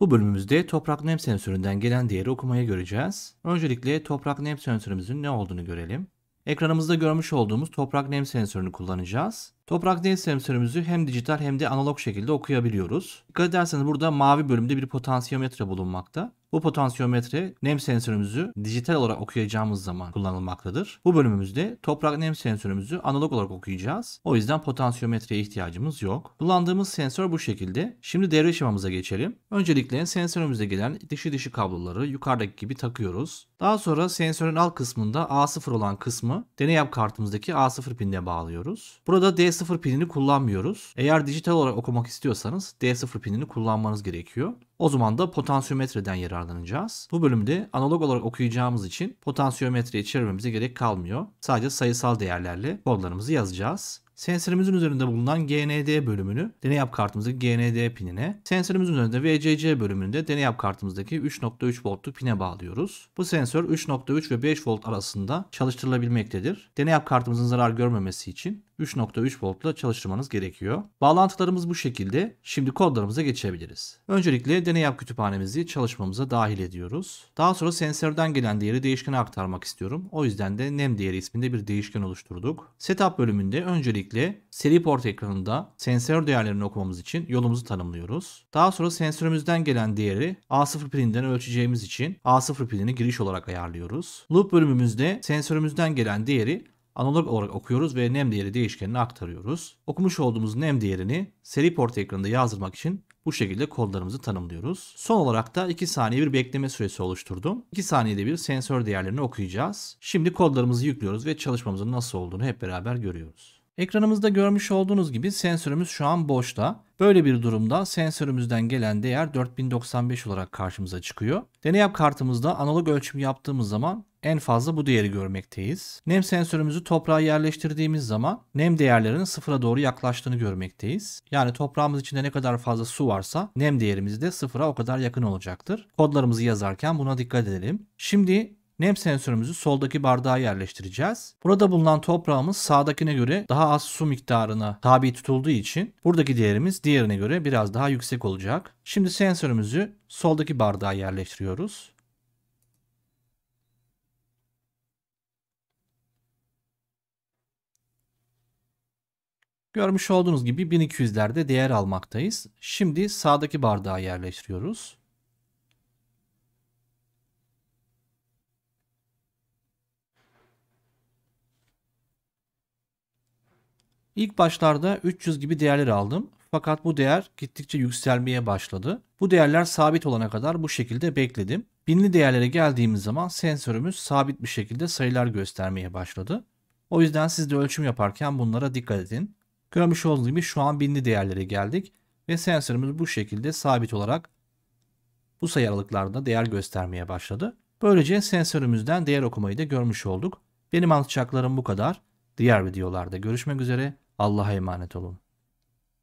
Bu bölümümüzde toprak nem sensöründen gelen değeri okumaya göreceğiz. Öncelikle toprak nem sensörümüzün ne olduğunu görelim. Ekranımızda görmüş olduğumuz toprak nem sensörünü kullanacağız. Toprak nem sensörümüzü hem dijital hem de analog şekilde okuyabiliyoruz. Dikkat ederseniz burada mavi bölümde bir potansiyometre bulunmakta. Bu potansiyometre nem sensörümüzü dijital olarak okuyacağımız zaman kullanılmaktadır. Bu bölümümüzde toprak nem sensörümüzü analog olarak okuyacağız. O yüzden potansiyometreye ihtiyacımız yok. Kullandığımız sensör bu şekilde. Şimdi devre şemamıza geçelim. Öncelikle sensörümüze gelen dişi dişi kabloları yukarıdaki gibi takıyoruz. Daha sonra sensörün alt kısmında A0 olan kısmı deney yap kartımızdaki A0 pinine bağlıyoruz. Burada D0 pinini kullanmıyoruz. Eğer dijital olarak okumak istiyorsanız D0 pinini kullanmanız gerekiyor. O zaman da potansiyometreden yararlanıyoruz yararlanacağız. Bu bölümde analog olarak okuyacağımız için potansiyometreye çevirmemize gerek kalmıyor. Sadece sayısal değerlerle kodlarımızı yazacağız. Sensörümüzün üzerinde bulunan GND bölümünü deney yap kartımızdaki GND pinine, sensörümüzün üzerinde VCC bölümünü de deney yap kartımızdaki 3.3 voltluk pine bağlıyoruz. Bu sensör 3.3 ve 5 volt arasında çalıştırılabilmektedir. Deney yap kartımızın zarar görmemesi için 3.3 voltla çalıştırmanız gerekiyor. Bağlantılarımız bu şekilde. Şimdi kodlarımıza geçebiliriz. Öncelikle deney yap kütüphanemizi çalışmamıza dahil ediyoruz. Daha sonra sensörden gelen değeri değişkene aktarmak istiyorum. O yüzden de nem değeri isminde bir değişken oluşturduk. Setup bölümünde öncelikle seri port ekranında sensör değerlerini okumamız için yolumuzu tanımlıyoruz. Daha sonra sensörümüzden gelen değeri A0 pininden ölçeceğimiz için A0 pinini giriş olarak ayarlıyoruz. Loop bölümümüzde sensörümüzden gelen değeri analog olarak okuyoruz ve nem değeri değişkenini aktarıyoruz. Okumuş olduğumuz nem değerini seri port ekranında yazdırmak için bu şekilde kodlarımızı tanımlıyoruz. Son olarak da 2 saniye bir bekleme süresi oluşturdum. 2 saniyede bir sensör değerlerini okuyacağız. Şimdi kodlarımızı yüklüyoruz ve çalışmamızın nasıl olduğunu hep beraber görüyoruz. Ekranımızda görmüş olduğunuz gibi sensörümüz şu an boşta. Böyle bir durumda sensörümüzden gelen değer 4095 olarak karşımıza çıkıyor. Deneyap kartımızda analog ölçüm yaptığımız zaman en fazla bu değeri görmekteyiz. Nem sensörümüzü toprağa yerleştirdiğimiz zaman nem değerlerinin sıfıra doğru yaklaştığını görmekteyiz. Yani toprağımız içinde ne kadar fazla su varsa nem değerimiz de sıfıra o kadar yakın olacaktır. Kodlarımızı yazarken buna dikkat edelim. Şimdi Nem sensörümüzü soldaki bardağa yerleştireceğiz. Burada bulunan toprağımız sağdakine göre daha az su miktarına tabi tutulduğu için buradaki değerimiz diğerine göre biraz daha yüksek olacak. Şimdi sensörümüzü soldaki bardağa yerleştiriyoruz. Görmüş olduğunuz gibi 1200'lerde değer almaktayız. Şimdi sağdaki bardağa yerleştiriyoruz. İlk başlarda 300 gibi değerler aldım. Fakat bu değer gittikçe yükselmeye başladı. Bu değerler sabit olana kadar bu şekilde bekledim. Binli değerlere geldiğimiz zaman sensörümüz sabit bir şekilde sayılar göstermeye başladı. O yüzden siz de ölçüm yaparken bunlara dikkat edin. Görmüş olduğunuz gibi şu an binli değerlere geldik ve sensörümüz bu şekilde sabit olarak bu sayı aralıklarında değer göstermeye başladı. Böylece sensörümüzden değer okumayı da görmüş olduk. Benim anlatacaklarım bu kadar. Diğer videolarda görüşmek üzere. Allah'a emanet olun.